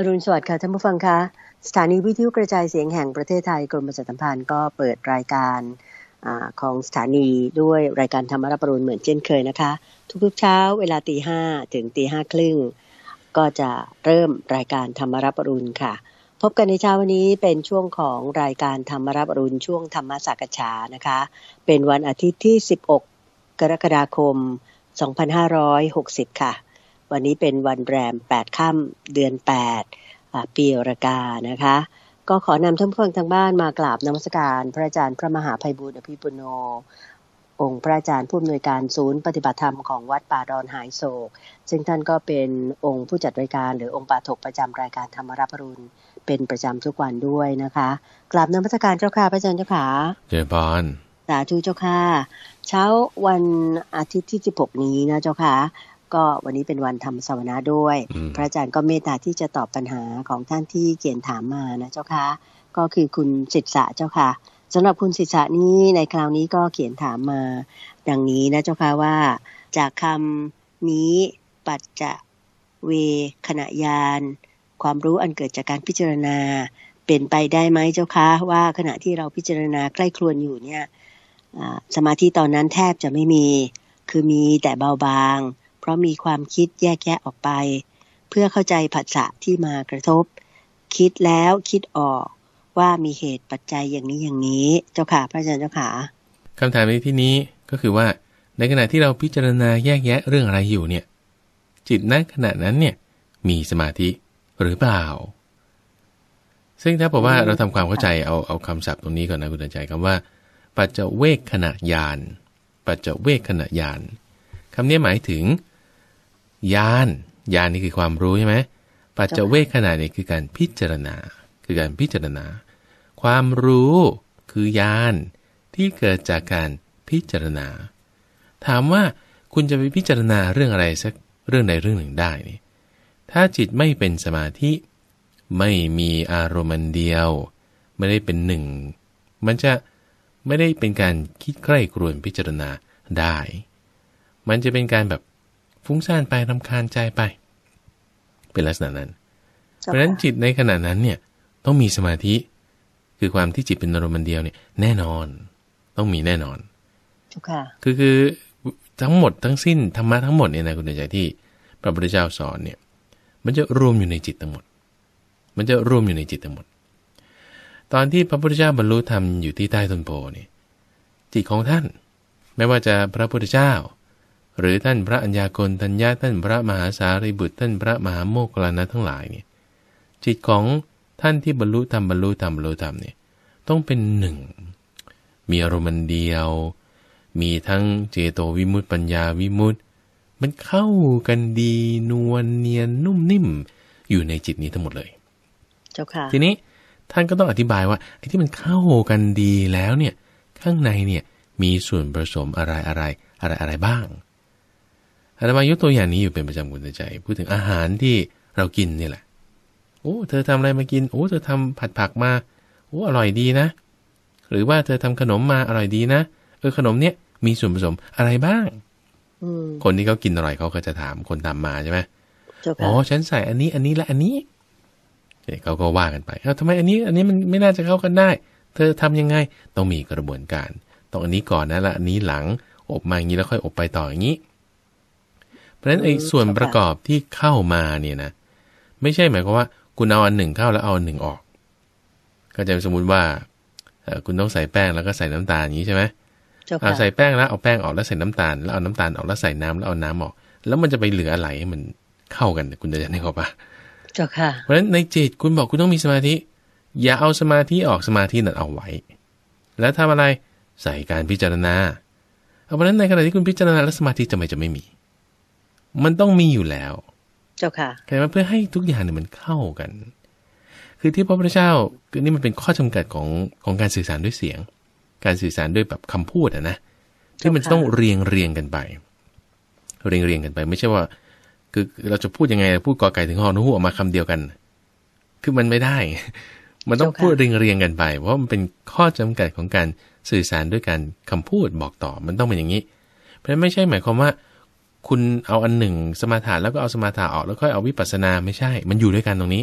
อรุณสวัสดิ์ค่ะ ท่านผู้ฟังคะสถานีวิทยุกระจายเสียงแห่งประเทศไทยกรมประชาสัมพันธ์ก็เปิดรายการอของสถานีด้วยรายการธรรมรับรุณเหมือนเช่นเคยนะคะ ทุกๆเช้า เวลาตีห้าถึงตีห้าครึ่งก็จะเริ่มรายการธรรมรับรุณค่ะ พบกันในเช้าวันนี้เป็นช่วงของรายการธรรมรับรุณช่วงธรรมสักษานะคะ เป็นวันอาทิตย์ที่ 16 กรกฎาคม 2560 ค่ะวันนี้เป็นวันแรมแปดค่ำเดือนแปดปีรากานะคะก็ขอนำท่านผู้ฟังทางบ้านมากราบนมัสการ พระอาจารย์พระมหาภัยบุ์อภิปุโนองค์พระอาจารย์ผู้อำนวยการศูนย์ปฏิบัติธรรมของวัดป่าดอนหายโศก ซึ่งท่านก็เป็นองค์ผู้จัดรายการหรือองค์ปาถกประจำรายการธรรมรับรุณเป็นประจำทุกวันด้วยนะคะกราบนมัสการเจ้าค่ะพระอาจารย์เจ้าค่ะเจริญพรสาธุเจ้าค่ะเช้าวันอาทิตย์ที่ 16 นี้นะเจ้าค่ะก็วันนี้เป็นวันทำสวนาด้วย พระอาจารย์ก็เมตตาที่จะตอบปัญหาของท่านที่เขียนถามมานะเจ้าค่ะก็คือคุณสิทธะเจ้าค่ะสำหรับคุณสิทธะนี้ในคราวนี้ก็เขียนถามมาดังนี้นะเจ้าค่ะว่าจากคำนี้ปัจจะเวขณะยานความรู้อันเกิดจากการพิจารณาเป็นไปได้ไหมเจ้าคะว่าขณะที่เราพิจารณาใกล้ครวนอยู่เนี่ยสมาธิตอนนั้นแทบจะไม่มี คือมีแต่เบาบางราะมีความคิดแยกแยะออกไป เพื่อเข้าใจผัสสะที่มากระทบ คิดแล้วคิดออก ว่ามีเหตุปัจจัยอย่างนี้อย่างนี้ เจ้าค่ะพระอาจารย์เจ้าค่ะคำถามในที่นี้ก็คือว่าในขณะที่เราพิจารณาแยกแยะเรื่องอะไรอยู่เนี่ยจิตนั้นขณะนั้นเนี่ยมีสมาธิหรือเปล่า ซึ่งถ้าบอกว่าเราทำความเข้าใจเอาเอาคำศัพท์ตรงนี้ก่อนนะคุณใจคำว่า ปัจจเวกขณะยานปัจจเวกขณะยานคำนี้หมายถึงญาณญาณนี่คือความรู้ใช่ไหม ปัจจเวกขณะนี่คือการพิจารณา คือการพิจารณา ความรู้คือญาณที่เกิดจากการพิจารณา ถามว่าคุณจะไปพิจารณาเรื่องอะไรสักเรื่องใดเรื่องหนึ่งได้นี่ถ้าจิตไม่เป็นสมาธิ ไม่มีอารมณ์เดียว ไม่ได้เป็นหนึ่ง มันจะไม่ได้เป็นการคิดใกล้กรวนพิจารณาได้ มันจะเป็นการแบบฟุ้งซ่านไปรำคาญใจไป เป็นลักษณะนั้นเพราะฉะนั้นจิตในขณะนั้นเนี่ยต้องมีสมาธิคือความที่จิตเป็นอารมณ์เดียวเนี่ยแน่นอนต้องมีแน่นอนคือคือทั้งหมดทั้งสิ้นธรรมะทั้งหมดเนี่ยนะคุณใจที่ พระพุทธเจ้าสอนเนี่ยมันจะรวมอยู่ในจิตทั้งหมด มันจะรวมอยู่ในจิตทั้งหมด ตอนที่พระพุทธเจ้าบรรลุธรรมอยู่ที่ใต้ต้นโพนี่จิตของท่านไม่ว่าจะพระพุทธเจ้าหรือท่านพระัญญากลทัญญาท่านพระมหาสารีบุตรท่านพระมหาโมกขลานะทั้งหลายเนี่ยจิตของท่านที่บรรลุธรรมบรรลุธรรมบรรลุธรรมเนี่ยต้องเป็นหนึ่งมีอารมณ์เดียว มีทั้งเจโตวิมุตติปัญญาวิมุตติมันเข้ากันดีนวลเนียนนุ่มนิ่มอยู่ในจิตนี้ทั้งหมดเลยเจ้าค่ะทีนี้ท่านก็ต้องอธิบายว่าไอ้ที่มันเข้ากันดีแล้วเนี่ยข้างในเนี่ยมีส่วนผสมอะไรอะไรอะไรอะไรบ้างอาตมายกตัวอย่างนี้อยู่เป็นประจำคุณใจพูดถึงอาหารที่เรากินนี่แหละโอ้เธอทำอะไรมากินโอ้เธอทำผัดผักมาโอ้อร่อยดีนะ หรือว่าเธอทำขนมมาอร่อยดีนะ เออขนมเนี้ยมีส่วนผสมอะไรบ้าง คนที่เขากินอร่อยเขาก็จะถามคนทำมาใช่ไหมอ๋อฉันใส่อันนี้อันนี้และ อันนี้เขาก็ว่ากันไปเอ้าทำไมอันนี้ อันนี้มันไม่น่าจะเข้ากันได้ เธอทำยังไงต้องมีกระบวนการ ต้องอันนี้ก่อนนะละอันนี้หลังอบมาอย่างนี้แล้วค่อยอบไปต่ออย่างนี้เพราะฉะนั้นไอ้ส่วนประกอบที่เข้ามาเนี่ยนะ ไม่ใช่หมายความว่าคุณเอาอันหนึ่งเข้าแล้วเอาอันหนึ่งออก ก็จะสมมุติว่าคุณต้องใส่แป้งแล้วก็ใส่น้ำตาลอย่างนี้ใช่ไหมเอาใส่แป้งแล้วเอาแป้งออกแล้วใส่น้ำตาล แล้วเอาน้ำตาลออกแล้วใส่น้ำแล้วเอาน้ำออกแล้วมันจะไปเหลืออะไรให้มันเข้ากันคุณจะนึไออกปะเจ้าค่ะเพราะฉะนั้นในจิตคุณบอกคุณต้องมีสมาธิอย่าเอาสมาธิออกสมาธินั่นเอาไว้ แล้วทำอะไรใส่การพิจารณาเพราะฉะนั้นในขณะที่คุณพิจารณาแล้วสมาธิจะไม่จะไม่มีมันต้องมีอยู่แล้ว เจ้าค่ะแต่ว่าเพื่อให้ทุกอย่างเนี่ยมันเข้ากัน คือที่พระพุทธเจ้า คือนี่มันเป็นข้อจำกัดของของการสื่อสารด้วยเสียง การสื่อสารด้วยแบบคำพูดอะนะ ที่มันต้องเรียงเรียงกันไป เรียงเรียงกันไป ไม่ใช่ว่า คือเราจะพูดยังไง พูดกอไก่ถึงหอนูหูออกมาคำเดียวกัน คือมันไม่ได้ มันต้องพูดเรียงเรียงกันไป เพราะมันเป็นข้อจำกัดของการสื่อสารด้วยการคำพูดบอกต่อ มันต้องเป็นอย่างนี้ เพราะไม่ใช่หมายความว่าคุณเอาอันหนึ่งสมาานแล้วก็เอาสมาานออก แล้วค่อยเอาวิปัสสนาไม่ใช่ มันอยู่ด้วยกันตรงนี้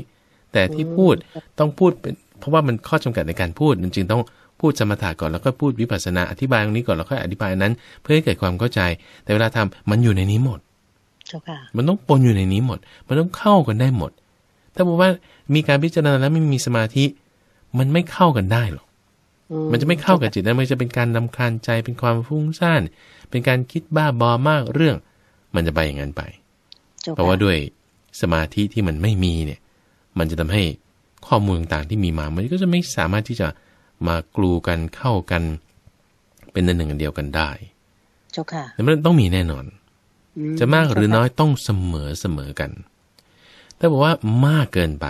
แต่ที่พูดต้องพูดเป็นเพราะว่ามันข้อจำกัดในการพูด จริจึงต้องพูดสมาถะก่อนแล้วก็พูดวิปัสสนาอธิบายตรงนี้ก่อนแล้วค่อยอธิบายนั้นเพื่อให้เกิดความเข้าใจ แต่เวลาทำมันอยู่ในนี้หมดมันต้องปนอยู่ในนี้หมด มันต้องเข้ากันได้หมด ถ้าบอกว่ามีการพิจารณาแล้วไม่มีสมาธิ มันไม่เข้ากันได้หรอก มันจะไม่เข้ากับจิตนนมันจะเป็นการนำคาญใจเป็นความฟุ้งซ่าน เป็นการคิดบ้าบอมากเรื่องมันจะไปอย่างนั้นไป เพราะว่าด้วยสมาธิที่มันไม่มีเนี่ย มันจะทำให้ข้อมูลต่างๆที่มีมา มันก็จะไม่สามารถที่จะมากลูกันเข้ากันเป็นหนึ่งเดียวกันได้เจ้าค่ะแต่มันต้องมีแน่นอน จะมากหรือน้อยต้องเสมอเสมอกันถ้าบอกว่ามากเกินไป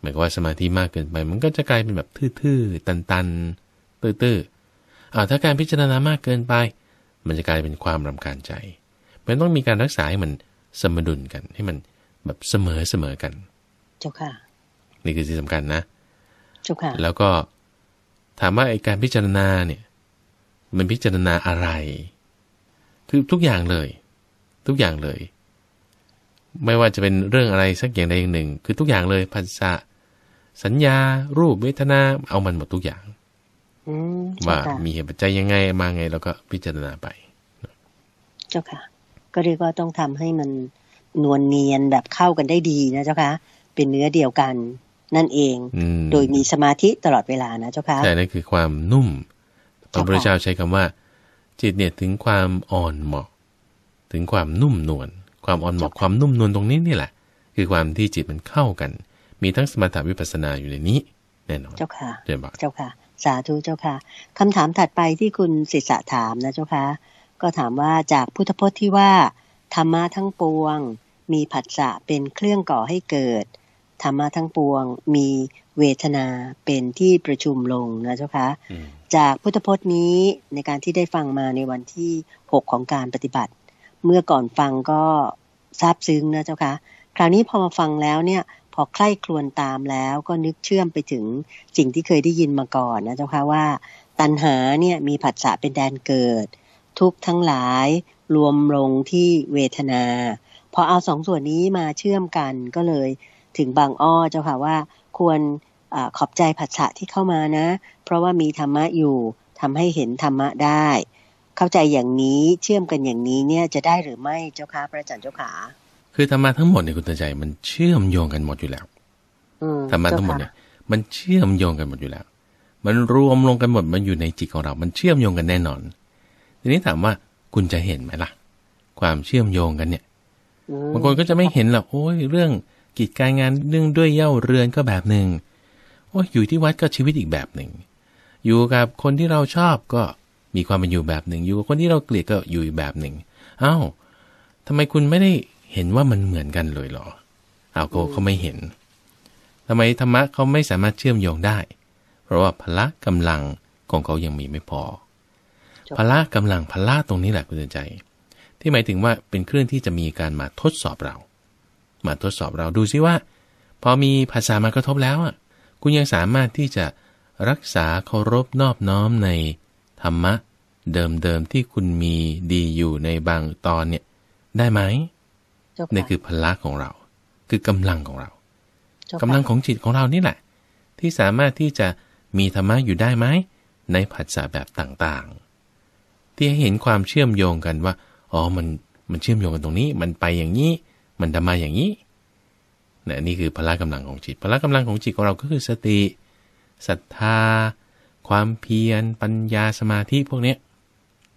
หมายความว่าสมาธิมากเกินไป มันก็จะกลายเป็นแบบทื่อๆ ตันๆ ตื้อๆ อ่า ถ้าการพิจารณามากเกินไป มันจะกลายเป็นความรำคาญใจมันต้องมีการรักษาให้มันสมดุลกันให้มันแบบเสมอเสมอกัน เจ้าค่ะ นี่คือสิ่งสำคัญนะ เจ้าค่ะ แล้วก็ถามว่าไอการพิจารณาเนี่ย มันพิจารณาอะไร คือทุกอย่างเลย ทุกอย่างเลย ไม่ว่าจะเป็นเรื่องอะไรสักอย่างใดอย่างหนึ่ง คือทุกอย่างเลยภาษาสัญญารูปเวทนาเอามันหมดทุกอย่างว่ามีเหตุปัจจัยยังไง มาไง แล้วก็พิจารณาไป เจ้าค่ะก็เรียกว่าต้องทำให้มันนวลเนียนแบบเข้ากันได้ดีนะเจ้าคะเป็นเนื้อเดียวกัน นั่นเอง โดยมีสมาธิตลอดเวลานะเจ้าคะใช่นั่นคือความนุ่มพระพุทธเจ้าใช้คำว่าจิตเนี่ยถึงความอ่อนเหมาะ ถึงความนุ่มนวลความอ่อนเหมาะความนุ่มนวลตรงนี้นี่แหละ คือความที่จิตมันเข้ากัน มีทั้งสมถะวิปัสสนาอยู่ในนี้แน่นอนเจ้าค่ะเจ้าค่ะ สาธุเจ้าค่ะ คำถามถัดไปที่คุณศิษะถามนะเจ้าค่ะก็ถามว่าจากพุทธพจน์ที่ว่าธรรมะทั้งปวง มีผัสสะเป็นเครื่องก่อให้เกิด ธรรมะทั้งปวง มีเวทนาเป็นที่ประชุมลงนะเจ้าคะจากพุทธพจน์นี้ในการที่ได้ฟังมาในวันที่ 6 ของการปฏิบัติ เมื่อก่อนฟังก็ซาบซึ้งนะเจ้าคะคราวนี้พอมาฟังแล้วเนี่ยพอใคร่ครวนตามแล้วก็นึกเชื่อมไปถึงสิ่งที่เคยได้ยินมาก่อนนะเจ้าคะว่าตัณหาเนี่ยมีผัสสะเป็นแดนเกิดทุกข์ทั้งหลายรวม ลงที่เวทนา พอเอาสองส่วนนี้มาเชื่อมกันก็เลยถึงบางอ้อเจ้าค่ะว่า ควรอขอบใจผัสสะที่เข้ามานะ เพราะว่ามีธรรมะอยู่ทำให้เห็นธรรมะได้ เข้าใจอย่างนี้เชื่อมกันอย่างนี้เนี่ยจะได้หรือไม่เจ้าค่ะพระอาจารย์เจ้าขา คือธรรมะทั้งหมดเนี่ยคุณตาใจ มันเชื่อมโยงกันหมดอยู่แล้วธรรมะทั้งหมดเนี่ยมันเชื่อมโยงกันหมดอยู่แล้ว มันรวมลงกันหมดมันอยู่ในจิตของเรา มันเชื่อมโยงกันแน่นอนทีนี้ถามว่าคุณจะเห็นไหมล่ะ ความเชื่อมโยงกันเนี่ย บางคนก็จะไม่เห็นหรอกโอ้ยเรื่องกิจการงานเรื่องด้วยเย่าเรือนก็แบบหนึ่งโอ้ยอยู่ที่วัดก็ชีวิตอีกแบบหนึ่ง อยู่กับคนที่เราชอบก็มีความเป็นอยู่แบบหนึ่งอยู่กับคนที่เราเกลียดก็อยู่อีกแบบหนึ่งอา้าวทำไมคุณไม่ได้เห็นว่ามันเหมือนกันเลยหรอเอาเขาเขาไม่เห็นทำไมธรรมะเขาไม่สามารถเชื่อมโยงได้ เพราะว่าพละกำลังของเขายังมีไม่พอพละกำลังพละตรงนี้แหละคุณเดินใจ ที่หมายถึงว่าเป็นเครื่องที่จะมีการมาทดสอบเรา มาทดสอบเราดูซิว่าพอมีภาษามากระทบแล้วอ่ะ คุณยังสามารถที่จะรักษาเคารพนอบน้อมในธรรมะเดิมๆที่คุณมีดีอยู่ในบางตอนเนี่ยได้ไหมนี่คือพละของเรา คือกำลังของเรา กำลังของจิตของเรานี่แหละที่สามารถที่จะมีธรรมะอยู่ได้ไหมในผัสสะแบบต่างๆที่ให้เห็นความเชื่อมโยงกันว่า อ๋อ มัน มันเชื่อมโยงกันตรงนี้ มันไปอย่างนี้ มันทำมาอย่างนี้นะนี่คือพละกำลังของจิต พละกำลังของจิตของเราก็คือสติ ศรัทธา ความเพียร ปัญญาสมาธิพวกเนี้ย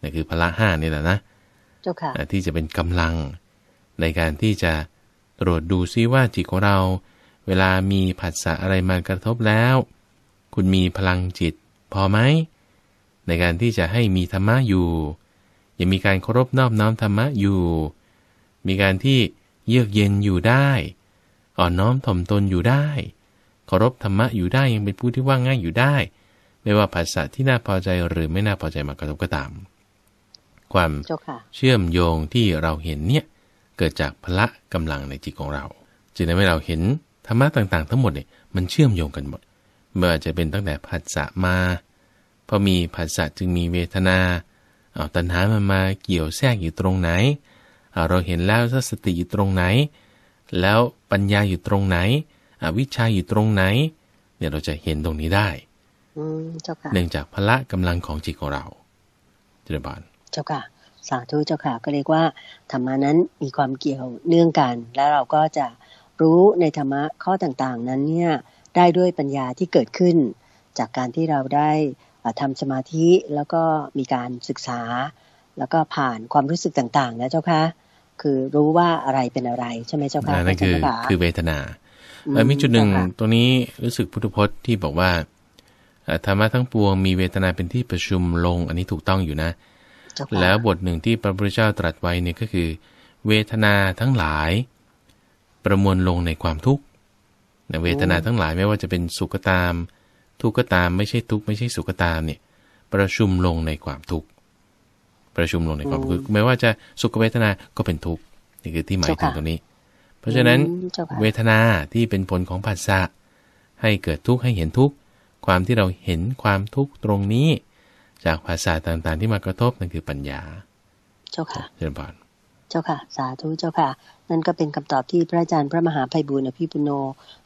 นี่คือพละห้านี่แหละนะจ้าค่ะที่จะเป็นกำลังในการที่จะตรวจดูซิว่าจิตของเรา เวลามีผัสสะอะไรมากระทบแล้ว คุณมีพลังจิตพอไหมในการที่จะให้มีธรรมะอยู่ ยังมีการเคารพนอบน้อมธรรมะอยู่ มีการที่เยือกเย็นอยู่ได้อ่อนน้อมถ่อมตนอยู่ได้เคารพธรรมะอยู่ได้ยังเป็นผู้ที่ว่างง่ายอยู่ได้ไม่ว่าภาษาที่น่าพอใจหรือไม่น่าพอใจมากระทบก็ตาม ความเชื่อมโยงที่เราเห็นเนี่ยเกิดจากพละกำลังในจิตของเราจึงทำให้เราเห็นธรรมะต่างๆ ทั้งหมดเนี่ยมันเชื่อมโยงกันหมด เมื่อจะเป็นตั้งแต่ภาษามาพอมีผัสสะจึงมีเวทนาเอาตัณหา มันมาเกี่ยวแทรกอยู่ตรงไหนเราเห็นแล้วสติอยู่ตรงไหน แล้วปัญญาอยู่ตรงไหน อวิชาอยู่ตรงไหน เนี่ยเราจะเห็นตรงนี้ได้เนื่องจากพละกำลังของจิตของเราจิาบาลเจ้าค่ะ สาธุ เจ้าค่ะก็เรียกว่า ธรรมานั้นมีความเกี่ยวเนื่องกัน แล้วเราก็จะรู้ในธรรมะข้อต่างๆ นั้นเนี่ย ได้ด้วยปัญญาที่เกิดขึ้นจากการที่เราได้ทำสมาธิแล้วก็มีการศึกษา แล้วก็ผ่านความรู้สึกต่างๆนะเจ้าคะ คือรู้ว่าอะไรเป็นอะไรใช่ไหมเจ้าค่ะนั่นคือ คือเวทนาเออมีจุดหนึ่งตรงนี้รู้สึกพุทธพจน์ที่บอกว่า ธรรมะทั้งปวง มีเวทนาเป็นที่ประชุมลง อันนี้ถูกต้องอยู่นะ แล้วบทหนึ่งที่พระพุทธเจ้าตรัสไว้เนี่ยก็คือ เวทนาทั้งหลายประมวลลงในความทุกข์เวทนาทั้งหลายไม่ว่าจะเป็นสุขกตามทุกข็ตามไม่ใช่ทุกไม่ใช่สุขก็ตามเนี่ย ประชุมลงในความทุกประชุมลงในความทุกไม่ว่าจะสุขเวทนาก็เป็นทุกนี่คือที่หมายถึงตรงนี้ เพราะฉะนั้นเวทนาที่เป็นผลของผัสสะให้เกิดทุกให้เห็นทุกความที่เราเห็นความทุกข์ตรงนี้ จากภาษาต่าง ๆ ที่มากระทบนั่นคือปัญญา เจ้าค่ะเชิญพนเจ้าค่ะ สาธุเจ้าค่ะ นั่นก็เป็นคำตอบที่พระอาจารย์พระมหาภัยบุญอภิปุโน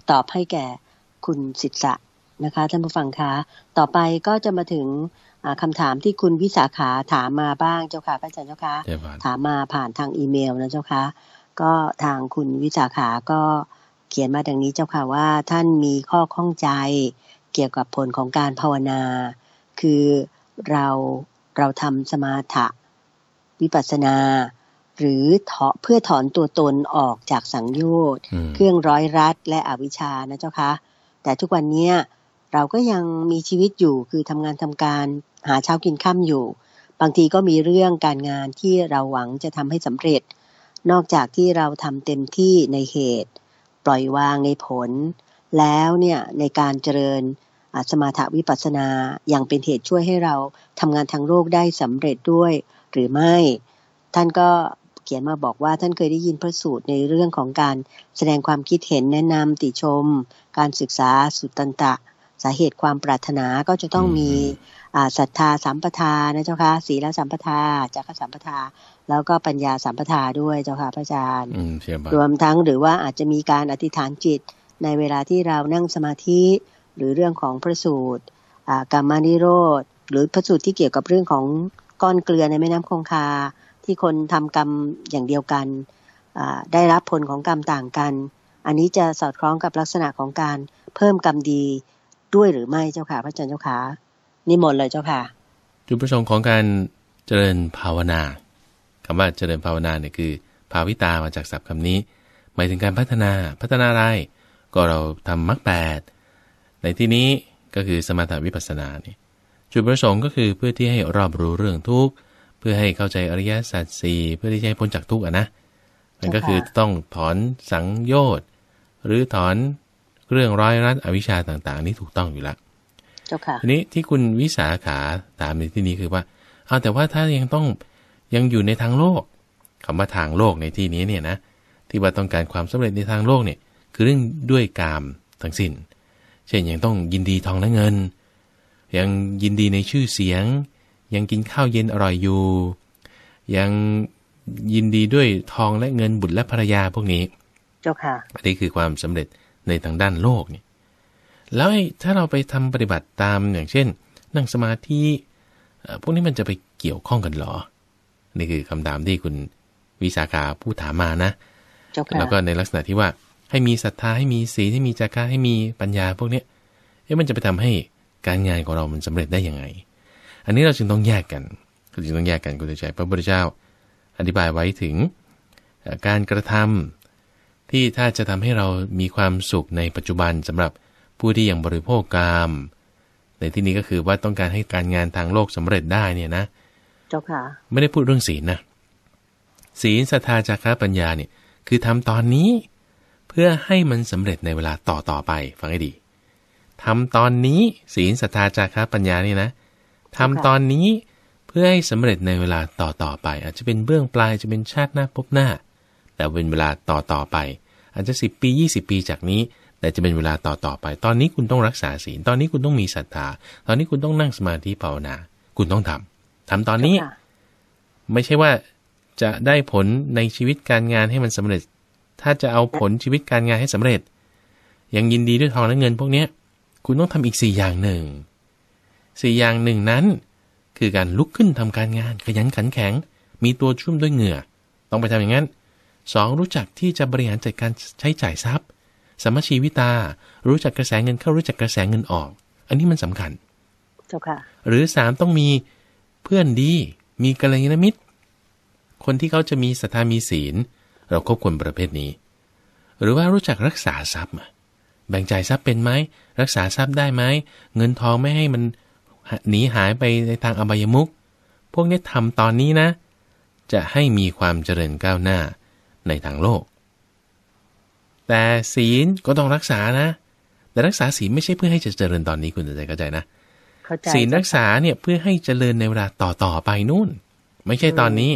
ตอบให้แก่คุณสิทธะนะคะท่านผู้ฟังคะ ต่อไปก็จะมาถึงคำถามที่คุณวิสาขาถามมาบ้างเจ้าค่ะพระอาจารย์เจ้าค่ะถามมาผ่านทางอีเมลนะเจ้าค่ะก็ทางคุณวิสาขาก็เขียนมาดังนี้เจ้าค่ะว่า ท่านมีข้อข้องใจเกี่ยวกับผลของการภาวนา คือเราเราทำสมาธิวิปัสนา หรือเถาะเพื่อถอนตัวตนออกจากสังโยชน์เครื่องร้อยรัดและอวิชชานะเจ้าคะแต่ทุกวันนี้เราก็ยังมีชีวิตอยู่ คือทำงานทำการหาเช้ากินข้ามอยู่ บางทีก็มีเรื่องการงานที่เราหวังจะทำให้สำเร็จ นอกจากที่เราทำเต็มที่ในเหตุ ปล่อยวางในผล แล้วเนี่ยในการเจริญสมาธิวิปัสสนาอย่างเป็นเหตุช่วยให้เราทำงานทางโลกได้สำเร็จด้วยหรือไม่ ท่านก็เขียนมาบอกว่าท่านเคยได้ยินพระสูตรในเรื่องของการแสดงความคิดเห็นแนะนำติชม การศึกษาสุตตันตะสาเหตุความปรารถนาก็จะต้องมีศรัทธาสัมปทานะเจ้าค่ะศีลสัมปทาจักสัมปทา แล้วก็ปัญญาสัมปทาด้วยเจ้าค่ะพระอาจารย์รวมทั้งหรือว่าอาจจะมีการอธิษฐานจิต ในเวลาที่เรานั่งสมาธิหรือเรื่องของพระสูตรกรรมานิโรธหรือพระสูตรที่เกี่ยวกับเรื่องของก้อนเกลือในแม่น้ำคงคาที่คนทำกรรมอย่างเดียวกันได้รับผลของกรรมต่างกัน อันนี้จะสอดคล้องกับลักษณะของการเพิ่มกรรมดีด้วยหรือไม่เจ้าค่ะพระอาจารย์เจ้าค่ะนิมนต์เลยเจ้าค่ะ จุดประสงค์ของการเจริญภาวนา คำว่าเจริญภาวนาเนี่ยคือ ภาวิตามาจากศัพท์คำนี้ หมายถึงการพัฒนาพัฒนาอะไร ก็เราทำมรรคแปดในที่นี้ก็คือสมถวิปัสสนาเนี่ยจุดประสงค์ก็คือเพื่อที่ให้รอบรู้เรื่องทุกข์เพื่อให้เข้าใจอริยสัจสี่เพื่อที่จะให้พ้นจากทุกข์อ่ะนะมันก็คือต้องถอนสังโยชน์หรือถอนเรื่องร้อยรัดอวิชชาต่าง ๆ นี่ถูกต้องอยู่แล้วเจ้าค่ะทีนี้ที่คุณวิสาขาถามในที่นี้คือว่า เอาแต่ว่าถ้ายังต้องยังอยู่ในทางโลก คำว่าทางโลกในที่นี้เนี่ยนะ ที่ว่าต้องการความสำเร็จในทางโลกเนี่ย คือเรื่องด้วยกามทั้งสิน้น เช่นยังต้องยินดีทองและเงิน ยังยินดีในชื่อเสียง ยังกินข้าวเย็นอร่อยอยู่ ยังยินดีด้วยทองและเงินบุตรและภรรยาพวกนี้ เจ้าค่ะอันนี้คือความสำเร็จในทางด้านโลกเนี่ยแล้วถ้าเราไปทำปฏิบัติตามอย่างเช่น นั่งสมาธิพวกนี้มันจะไปเกี่ยวข้องกันหรอนี่คือคำถามที่คุณวิสาขาผู้ถามมานะแล้วก็ในลักษณะที่ว่าให้มีศรัทธาให้มีศีลให้มีจาระให้มีปัญญา พวกเนี้ยเอ๊ะมันจะไปทำให้การงานของเรา มันสำเร็จได้ยังไง อันนี้เราจึงต้องแยกกันจึงต้องแยกกันคุณใจพระพุทธเจ้า อธิบายไว้ถึงการกระทำที่ถ้าจะทำให้เรามีความสุขในปัจจุบันสำหรับผู้ที่ยังบริโภคกรรมในที่นี้ก็คือว่าต้องการให้การงานทางโลกสำเร็จได้เนี่ยนะเจ้าค่ะ ไม่ได้พูดเรื่องศีลนะศีลศรัทธาจาระปัญญาเนี่ยคือทำตอนนี้เพื่อให้มันสำเร็จในเวลาต่อต่อไป ฟังให้ดี ทำตอนนี้ศีลศรัทธาจาระปัญญาเนี่ยนะ ทำตอนนี้เพื่อให้สำเร็จในเวลาต่อต่อไป อาจจะเป็นเบื้องปลายจะเป็นชาติหน้าพบหน้าแต่เป็นเวลาต่อต่อไป อาจจะ 10ปี 20 ปีจากนี้ แต่จะเป็นเวลาต่อต่อไป ตอนนี้คุณต้องรักษาศีล ตอนนี้คุณต้องมีศรัทธาตอนนี้คุณต้องนั่งสมาธิภาวนาคุณต้องทำ ทำตอนนี้ ไม่ใช่ว่า จะได้ผลในชีวิตการงานให้มันสำเร็จ ถ้าจะเอาผลชีวิตการงานให้สำเร็จยังยินดีด้วยทองและเงินพวกเนี้ยคุณต้องทำอีกสี่อย่างหนึ่งสี่อย่างหนึ่งนั้น คือการลุกขึ้นทำการงาน ขยันขันแข็ง มีตัวชุ่มด้วยเหงื่อต้องไปทำอย่างนั้น 2. รู้จักที่จะบริหารจัดการใช้จ่ายทรัพย์สมชีวิตา รู้จักกระแสเงินเข้ารู้จักกระแสเงินออก อันนี้มันสำคัญเจ้าค่ะหรือ3ต้องมีเพื่อนดี มีกัลยาณมิตร คนที่เขาจะมีศรัทธามีศีล เราคบคนประเภทนี้ หรือว่ารู้จักรักษาทรัพย์แบ่งจ่ายทรัพย์เป็นไหมรักษาทรัพย์ได้ไหมเงินทองไม่ให้มันหนีหายไปในทางอบายมุขพวกนี้ทำตอนนี้นะ จะให้มีความเจริญก้าวหน้าในทางโลก แต่ศีลก็ต้องรักษานะ แต่รักษาศีลไม่ใช่เพื่อให้จะเจริญตอนนี้คุณะใจเข้าใจนะศีลรักษา เนี่ย เพื่อให้เจริญในเวลาต่อต่อไปนู่น ไม่ใช่ตอนนี้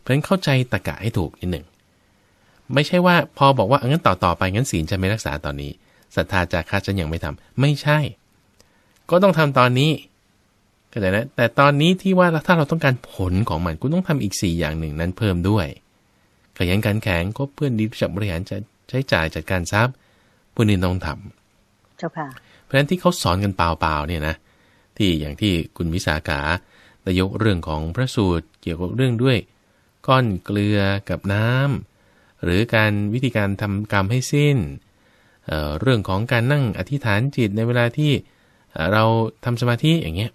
เพราะฉะนั้นเข้าใจตะกะให้ถูกอีกหนึ่ง ไม่ใช่ว่าพอบอกว่างั้นต่อต่อไปงั้นศีลจะไม่รักษาตอนนี้ ศรัทธาจากคาฉันยังไม่ทำ ไม่ใช่ ก็ต้องทำตอนนี้ก็ได้นะ แต่ตอนนี้ที่ว่าถ้าเราต้องการผลของมันคุณต้องทำอีก4อย่างหนึ่งนั้นเพิ่มด้วยขยันขันแข็งก็เพื่อนดีจับบริหารจะใช้จ่ายจัดการทรัพย์พวกนี้ต้องทำเจ้าค่ะ เพราะฉะนั้นที่เขาสอนกันเปล่าๆเนี่ยนะที่อย่างที่คุณวิสาขาได้ยกเรื่องของพระสูตรเกี่ยวกับเรื่องด้วย ก้อนเกลือกับน้ำ หรือการวิธีการทำกรรมให้สิ้นเเรื่องของการนั่งอธิษฐานจิตในเวลาที่เราทำสมาธิอย่างเงี้ย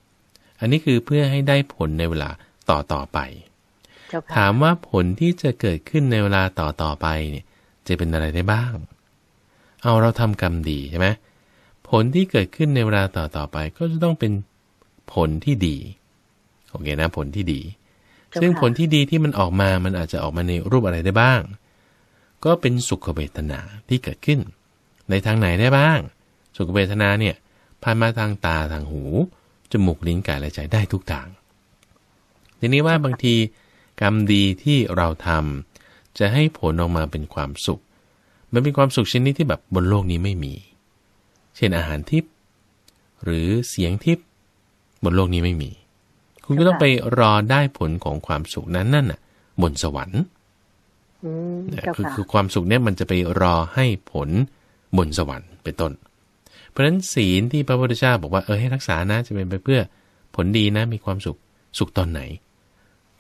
อันนี้คือเพื่อให้ได้ผลในเวลาต่อต่อไปถามว่าผลที่จะเกิดขึ้นในเวลาต่อต่อไปเนี่ยจะเป็นอะไรได้บ้าง เอาเราทำกรรมดีใช่ไหมผลที่เกิดขึ้นในเวลาต่อต่อไปก็จะต้องเป็นผลที่ดี โอเคนะผลที่ดี ซึ่งผลที่ดีที่มันออกมา มันอาจจะออกมาในรูปอะไรได้บ้าง ก็เป็นสุขเวทนาที่เกิดขึ้น ในทางไหนได้บ้าง สุขเวทนาเนี่ยผ่านมาทางตาทางหูจมูกลิ้นกายและใจได้ทุกทางทีนี้ว่าบางทีกรรมดีที่เราทำจะให้ผลออกมาเป็นความสุข มันเป็นความสุขชนิดที่แบบบนโลกนี้ไม่มี เช่นอาหารทิพย์หรือเสียงทิพย์บนโลกนี้ไม่มี คุณก็ต้องไปรอได้ผลของความสุขนั้นนั่นน่ะ บนสวรรค์คือคือความสุขเนี้ยมันจะไปรอให้ผลบนสวรรค์เป็นต้น เพราะฉะนั้นศีลที่พระพุทธเจ้าบอกว่าเออให้รักษานะจะเป็นไปเพื่อผลดีนะ มีความสุขสุขตอนไหน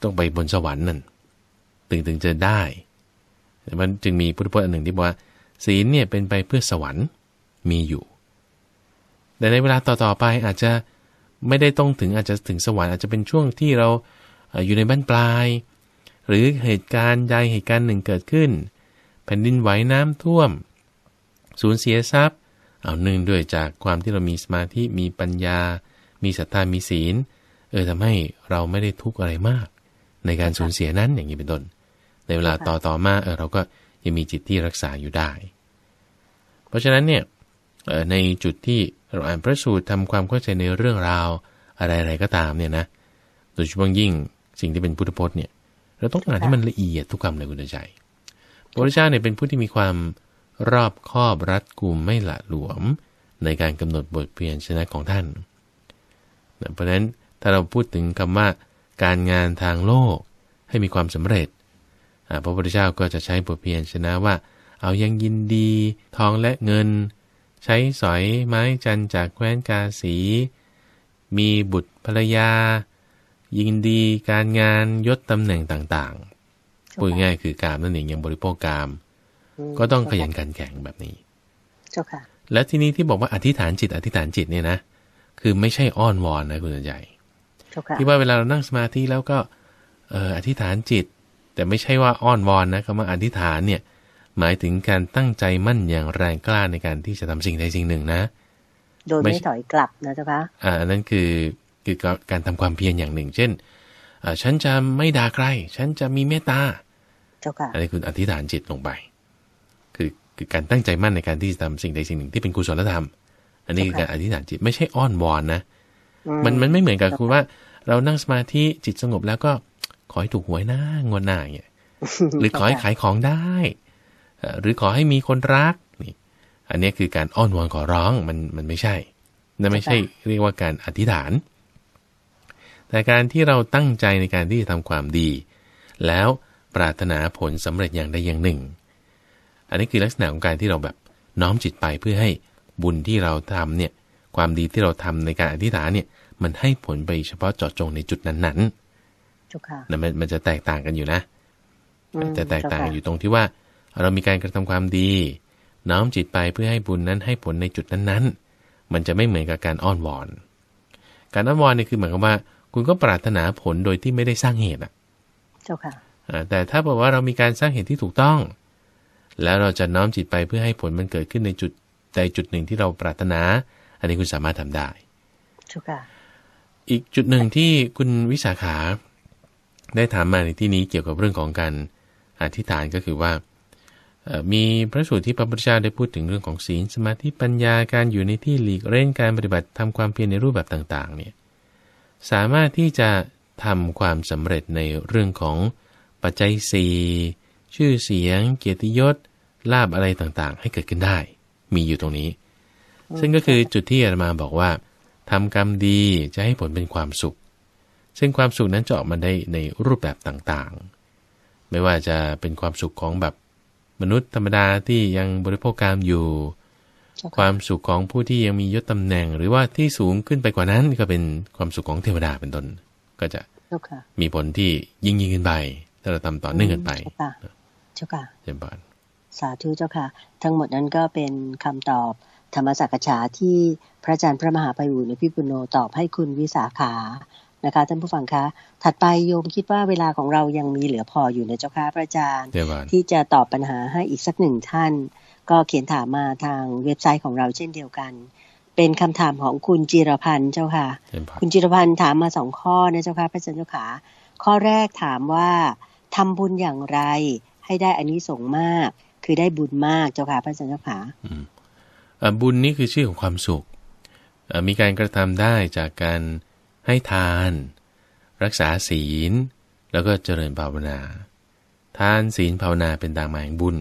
ต้องไปบนสวรรค์นั่นถึงถึงจะได้ มันจึงมีพุทธพจน์อันหนึ่งที่บอกว่า ศีลเนี่ยเป็นไปเพื่อสวรรค์ มีอยู่ แต่ในเวลาต่อๆไปอาจจะไม่ได้ต้องถึงอาจจะถึงสวรรค์อาจจะเป็นช่วงที่เราอยู่ในบ้านปลาย หรือเหตุการณ์ใดเหตุการณ์หนึ่งเกิดขึ้น แผ่นดินไหวน้ำท่วมสูญเสียทรัพย์ เอาหนึ่งด้วยจากความที่เรามีสมาธิมีปัญญา มีศรัทธามีศีล เออทำให้เราไม่ได้ทุกข์อะไรมากในการสูญเสียนั้นอย่างนี้เป็นต้น ในเวลาต่อต่อมาเออเราก็ยังมีจิตที่รักษาอยู่ได้ เพราะฉะนั้นเนี่ยในจุดที่เราอ่านพระสูตรทำความเข้าใจในเรื่องราวอะไรๆก็ตามเนี่ยนะโดยเฉพาะยิ่งสิ่งที่เป็นพุทธพจน์เนี่ยเราต้องอ่านให้มันละเอียดทุกคำเลยคุณใจ พระพุทธเจ้าเนี่ยเป็นผู้ที่มีความรอบคอบรัดกุมไม่ละหลวม ในการกำหนดบทเพียนชนะของท่านเพราะฉะนั้นถ้าเราพูดถึงคำว่าการงานทางโลกให้มีความสำเร็จพระพุทธเจ้าก็จะใช้บทเพียนชนะว่าเอายังยินดี ทองและเงิน ใช้สอยไม้จันจากแคว้นกาสี มีบุตรภรรยา ยินดีการงานยศตำแหน่งต่างๆพูดง่ายคือกามนั่นเองยังบริโภคกามก็ต้องขยันกันแข่งแบบนี้เจ้าค่ะและที่นี้ที่บอกว่าอธิษฐานจิต อธิษฐานจิตเนี่ยนะคือไม่ใช่อ้อนวอนนะคุณใหญ่ที่ว่าเวลาเรานั่งสมาธิแล้วก็ เอออธิษฐานจิต แต่ไม่ใช่ว่าอ้อนวอนนะคำว่าอธิษฐานเนี่ย หมายถึงการตั้งใจมั่นอย่างแรงกล้าในการที่จะทำสิ่งใดสิ่งหนึ่งนะ โดยไม่ถอยกลับนะเจ้าคะ อ่านั่นคือคือการทำความเพียรอย่างหนึ่ง เช่นฉันจะไม่ด่าใครฉันจะมีเมตตาเจ้าค่ะอันนี้คุณอธิษฐานจิตลงไปคือคือการตั้งใจมั่นในการที่จะทำสิ่งใดสิ่งหนึ่งที่เป็นกุศลธรรม อันนี้คือการอธิษฐานจิตไม่ใช่อ้อนวอนนะมันมันไม่เหมือนกับคุณว่าเรานั่งสมาธิจิตสงบแล้วก็ขอให้ถูกหวยหน้างวดหน้าเนี่ยหรือขอ ให้ขายของได้ หรือขอให้มีคนรัก นี่ อันนี้คือการอ้อนวอนขอร้องมันมันไม่ใช่แั่ไม่ใช่เรียกว่าการอธิษฐาน แต่การที่เราตั้งใจในการที่จะทำความดี แล้วปรารถนาผลสำเร็จอย่างใดอย่างหนึ่ง อันนี้คือลักษณะของการที่เราแบบน้อมจิตไปเพื่อให้บุญที่เราทำเนี่ยความดีที่เราทำในการอธิษฐานเนี่ยมันให้ผลไปเฉพาะเจาะจงในจุดนั้นๆนู่ะมันมันจะแตกต่างกันอยู่นะจะแตกต่างอยู่ตรงที่ว่า เรามีการกระทำความดี น้อมจิตไปเพื่อให้บุญนั้นให้ผลในจุดนั้นๆ มันจะไม่เหมือนกับการอ้อนวอน การอ้อนวอนนี่คือหมายความว่า คุณก็ปรารถนาผลโดยที่ไม่ได้สร้างเหตุอ่ะ เจ้าค่ะแต่ถ้าบอกว่าเรามีการสร้างเหตุที่ถูกต้อง แล้วเราจะน้อมจิตไปเพื่อให้ผลมันเกิดขึ้นในจุดใดจุดหนึ่งที่เราปรารถนา อันนี้คุณสามารถทำได้เจ้าค่ะอีกจุดหนึ่งที่คุณวิสาขาได้ถามมาในที่นี้เกี่ยวกับเรื่องของการอธิษฐานก็คือว่า มีพระสูตรที่พระพุทธเจ้าได้พูดถึงเรื่องของศีลสมาธิปัญญาการอยู่ในที่หลีกเล่นการปฏิบัติทำความเพียรในรูปแบบต่างๆเนี่ยสามารถที่จะทำความสำเร็จในเรื่องของปัจจัยสีชื่อเสียง เกียรติยศลาบอะไรต่างๆให้เกิดขึ้นได้ มีอยู่ตรงนี้ ซึ่งก็คือจุดที่อาตมาบอกว่าทำกรรมดีจะให้ผลเป็นความสุข ซึ่งความสุขนั้นจะออกมาได้ในรูปแบบต่างๆ ไม่ว่าจะเป็นความสุขของแบบมนุษย์ธรรมดาที่ยังบริโภคกรรมอยู่ ความสุขของผู้ที่ยังมียศตำแหน่ง หรือว่าที่สูงขึ้นไปกว่านั้นก็เป็นความสุขของเทวดาเป็นต้นก็จะมีผลที่ยิ่งยิ่งขึ้นไปถ้าเราทำต่อเนื่องกันไปเจ้าค่ะเจ้าค่ะสาธุเจ้าค่ะ ทั้งหมดนั้นก็เป็นคำตอบธรรมสักฉาที่ระอาจารย์พระมหาไพบุลย์พิปุโนตอบให้คุณวิสาขา นะคะ ท่านผู้ฟังคะ ถัดไปโยมคิดว่าเวลาของเรายังมีเหลือพออยู่นะเจ้าค่ะพระอาจารย์ที่จะตอบปัญหาให้อีกสักหนึ่งท่าน ก็เขียนถามมาทางเว็บไซต์ของเราเช่นเดียวกัน เป็นคำถามของคุณจิรพันธ์เจ้าค่ะคุณจิรพันธ์ถามมาสองข้อนะเจ้าค่ะพระอาจารย์เจ้าขาข้อแรกถามว่าทำบุญอย่างไรให้ได้อันนี้สงมากคือได้บุญมากเจ้าค่ะพระอาจารย์เจ้าขาบุญนี้คือชื่อของความสุขมีการกระทำได้จากการให้ทาน รักษาศีลแล้วก็เจริญภาวนา ทานศีลภาวนาเป็นต่างมาแห่งบุญ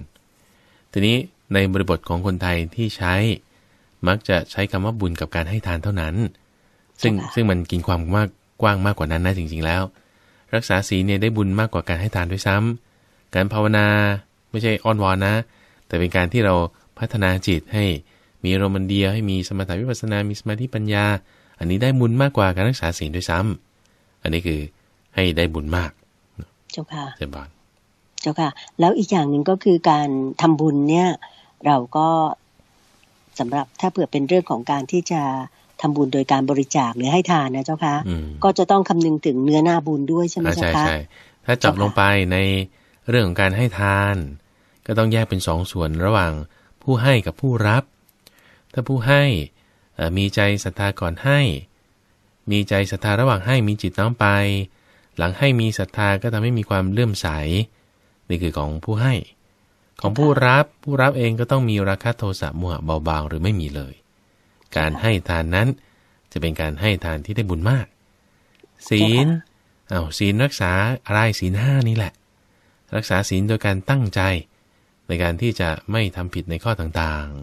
ทีนี้ในบริบทของคนไทยที่ใช้ มักจะใช้คำว่าบุญกับการให้ทานเท่านั้น ซึ่งซึ่งมันกินความมากกว้างมากกว่านั้นนะจริงๆแล้ว รักษาศีลเนี่ยได้บุญมากกว่าการให้ทานด้วยซ้ำ การภาวนาไม่ใช่อ้อนวอนนะ แต่เป็นการที่เราพัฒนาจิตให้มีโรมันเดียให้มีสมถะวิปัสนามีสมาธิปัญญา อันนี้ได้บุญมากกว่าการรักษาศีลด้วยซ้ำ อันนี้คือให้ได้บุญมาก เจ้าค่ะเจ้าบานเจ้าค่ะ แล้วอีกอย่างหนึ่งก็คือการทำบุญเนี่ย เราก็สำหรับถ้าเผื่อเป็นเรื่องของการที่จะทำบุญโดยการบริจาคหรือให้ทานนะเจ้าค่ะก็จะต้องคำนึงถึงเนื้อหน้าบุญด้วยใช่ไหมเจ้าค่ะใช่ถ้าจับลงไปในเรื่องของการให้ทาน ก็ต้องแยกเป็นสองส่วนระหว่างผู้ให้กับผู้รับถ้าผู้ให้มีใจศรัทธาก่อนให้ มีใจศรัทธาระหว่างให้มีจิตน้อมไป หลังให้มีศรัทธาก็ทำให้มีความเลื่อมใสนี่คือของผู้ให้ ของผู้รับผู้รับเองก็ต้องมีราคาโทสะมัวเบาๆหรือไม่มีเลย การให้ทานนั้นจะเป็นการให้ทานที่ได้บุญมาก ศีลเอาศีลรักษาอะไรศีลห้านี่แหละ รักษาศีลโดยการตั้งใจในการที่จะไม่ทำผิดในข้อต่างๆ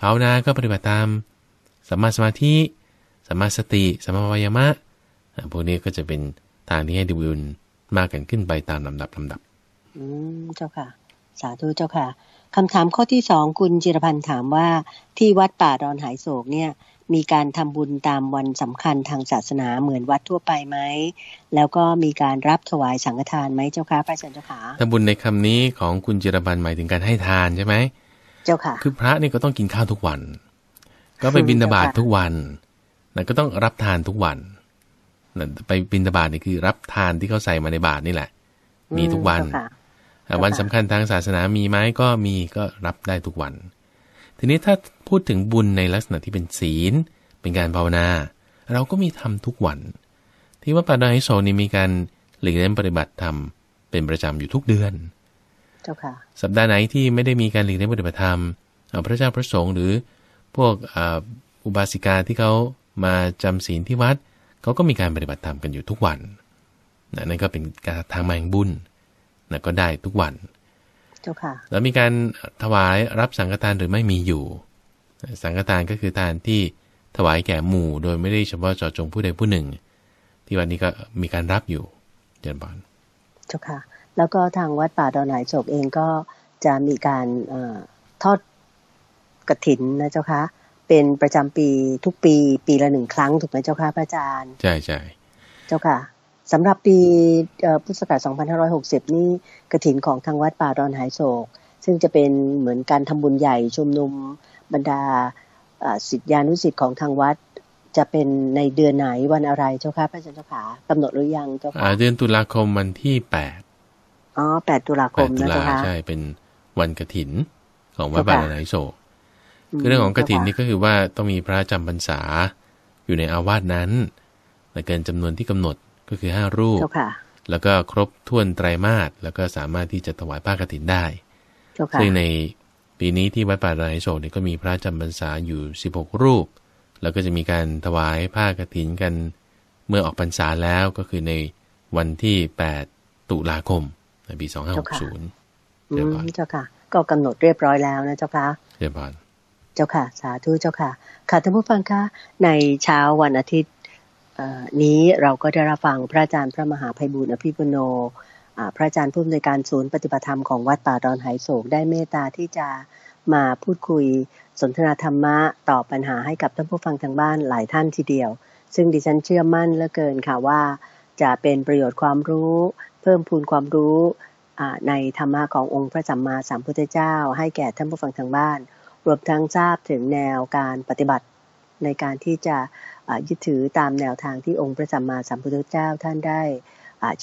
ภาวนา ก็ปฏิบัติตามสัมมาสมาธิสัมมาสติสัมมาวายมะ พวกนี้ก็จะเป็นทางที่ให้ดีบุญมากกันขึ้นไปตามลำดับลำดับ อืมเจ้าค่ะ สาธุเจ้าค่ะ คำถามข้อที่สองคุณจิรพันธ์ถามว่าที่วัดป่าดอนหายโศกเนี่ยมีการทำบุญตามวันสำคัญทางศาสนาเหมือนวัดทั่วไปไหม แล้วก็มีการรับถวายสังฆทานไหมเจ้าค่ะพระอานเจ้าค่ะทำบุญในคำนี้ของคุณจิรพันธ์หมายถึงการให้ทานใช่ไหมจ้าค่ะคือพระนี่ก็ต้องกินข้าวทุกวัน ก็ไปบินตาบาตทุกวันนะก็ต้องรับทานทุกวันนะไปบินตาบาตนี่คือรับทานที่เขาใส่มาในบาตนี่แหละ มีทุกวันวันสำคัญทางศาสนามีไหมก็มีก็รับได้ทุกวัน ทีนี้ถ้าพูดถึงบุญในลักษณะที่เป็นศีล เป็นการภาวนา เราก็มีทำทุกวัน ที่ว่าปาราไฮโสนี่มีการหลีกเล่นปฏิบัติธรรมเป็นประจำอยู่ทุกเดือนสัปดาห์ไหนที่ไม่ได้มีการหลีกเลี่ยงปฏิบัติธรรมพระเจ้าพระสงฆ์หรือพวกอุบาสิกาที่เขามาจำศีลที่วัดเขาก็มีการปฏิบัติธรรมกันอยู่ทุกวันนั่นก็เป็นการทางแมงบุญนะก็ได้ทุกวันแล้วมีการถวายรับสังฆทานหรือไม่มีอยู่ สังฆทานก็คือทานที่ถวายแก่หมู่ โดยไม่ได้เฉพาะเจาะจงผู้ใดผู้หนึ่ง ที่วันนี้ก็มีการรับอยู่เจริญบอลเจ้าค่ะแล้วก็ทางวัดป่าดอนหายโศกเองก็จะมีการทอดกระถินนะเจ้าคะเป็นประจำปีทุกปี ปีละหนึ่งครั้งถูกไหมเจ้าค่ะพระอาจารย์ ใช่ใช่เจ้าค่ะสำหรับปีพุทธศักราช2560นี่กระถินของทางวัดป่าดอนหายโศก ซึ่งจะเป็นเหมือนการทำบุญใหญ่ชุมนุมบรรดาสิทธิานุสิทธิ์ของทางวัดจะเป็นในเดือนไหนวันอะไรเจ้าค่ะพระอาจารย์เจ้าค่ะกำหนดหรือยังเจ้าค่ะเดือนตุลาคมวันที่แปดอ๋อแปดตุลาคมนะลาใช่ เป็นวันกระถินของวัดบาลานายโศก คือเรื่องของกระถินนี่ก็คือว่าต้องมีพระจำพรรษาอยู่ในอาวาสนั้นแต่เกินจำนวนที่กำหนดก็คือห้ารูป แล้วก็ครบถ้วนไตรมาสแล้วก็สามารถที่จะถวายผ้ากรถินได้ซึ่งในปีนี้ที่วัดป่าไรโศกเนี่ยก็มีพระจำพรรษาอยู่16รูป แล้วก็จะมีการถวายผ้ากรถินกันเมื่อออกพรรษาแล้ว ก็คือในวันที่8ตุลาคมในปีสองห้าหกศูนย์เจ้าค่ะ ก็กำหนดเรียบร้อยแล้วนะเจ้าค่ะเรียบร้อยเจ้าค่ะ สาธุเจ้าค่ะค่ะท่านผู้ฟังคะ ในเช้าวันอาทิตย์นี้เราก็ได้รับฟังพระอาจารย์พระมหาภัยบุญอภิปุโน พระอาจารย์ผู้อำนวยการศูนย์ปฏิบัติธรรมของวัดป่าดอนไหโศกได้เมตตาที่จะมาพูดคุยสนทนาธรรมะตอบปัญหาให้กับท่านผู้ฟังทางบ้านหลายท่านทีเดียว ซึ่งดิฉันเชื่อมั่นเหลือเกินค่ะว่าจะเป็นประโยชน์ความรู้เพิ่มพูนความรู้ในธรรมะขององค์พระสัมมาสัมพุทธเจ้า ให้แก่ท่านผู้ฟังทางบ้าน รวมทั้งทราบถึงแนวการปฏิบัติในการที่จะยึดถือตามแนวทางที่องค์พระสัมมาสัมพุทธเจ้าท่านได้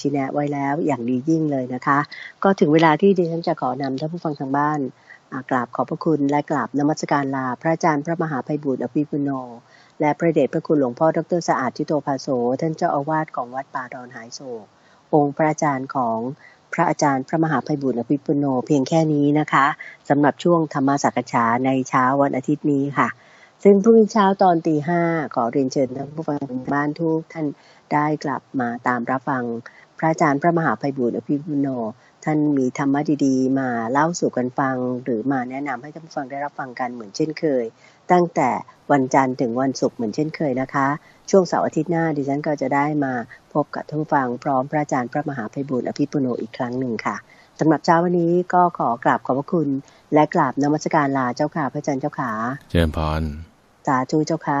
ชี้แนะไว้แล้วอย่างดียิ่งเลยนะคะ ก็ถึงเวลาที่ดิฉันจะขอนำท่านผู้ฟังทางบ้านกราบขอบพระคุณและกราบนมัสการลาพระอาจารย์พระมหาภัยบุตรอภิปุโนและพระเดชพระคุณหลวงพ่อดรสะอาดทิโตภาโส ท่านเจ้าอาวาสของวัดป่าดอนหายโศกองค์พระอาจารย์ของพระอาจารย์พระมหาภัยบุญอภิปุโนเพียงแค่นี้นะคะสำหรับช่วงธรรมสักษาในเช้าวันอาทิตย์นี้ค่ะ ซึ่งพรุ่งนี้เช้าตอนตีห้าขอเรียนเชิญท่านผู้ฟังบ้านทุก ท่านได้กลับมาตามรับฟังพระอาจารย์พระมหาภัยบุญอภิปุโน ท่านมีธรรมะดีๆมาเล่าสู่กันฟังหรือมาแนะนำให้ท่านผู้ฟังได้รับฟังกันเหมือนเช่นเคย ตั้งแต่วันจันทร์ถึงวันศุกร์เหมือนเช่นเคยนะคะช่วงเสาร์อาทิตย์หน้าดิฉันก็จะได้มาพบกับท่านฟังพร้อมพระอาจารย์พระมหาภัยบุญอภิปุโนอีกครั้งหนึ่งค่ะสำหรับเช้าวันนี้ก็ขอกราบขอบพระคุณและกราบนมัสการลาเจ้าค่ะพระอาจารย์เจ้าขาเจริญพรสาธุเจ้าค่ะ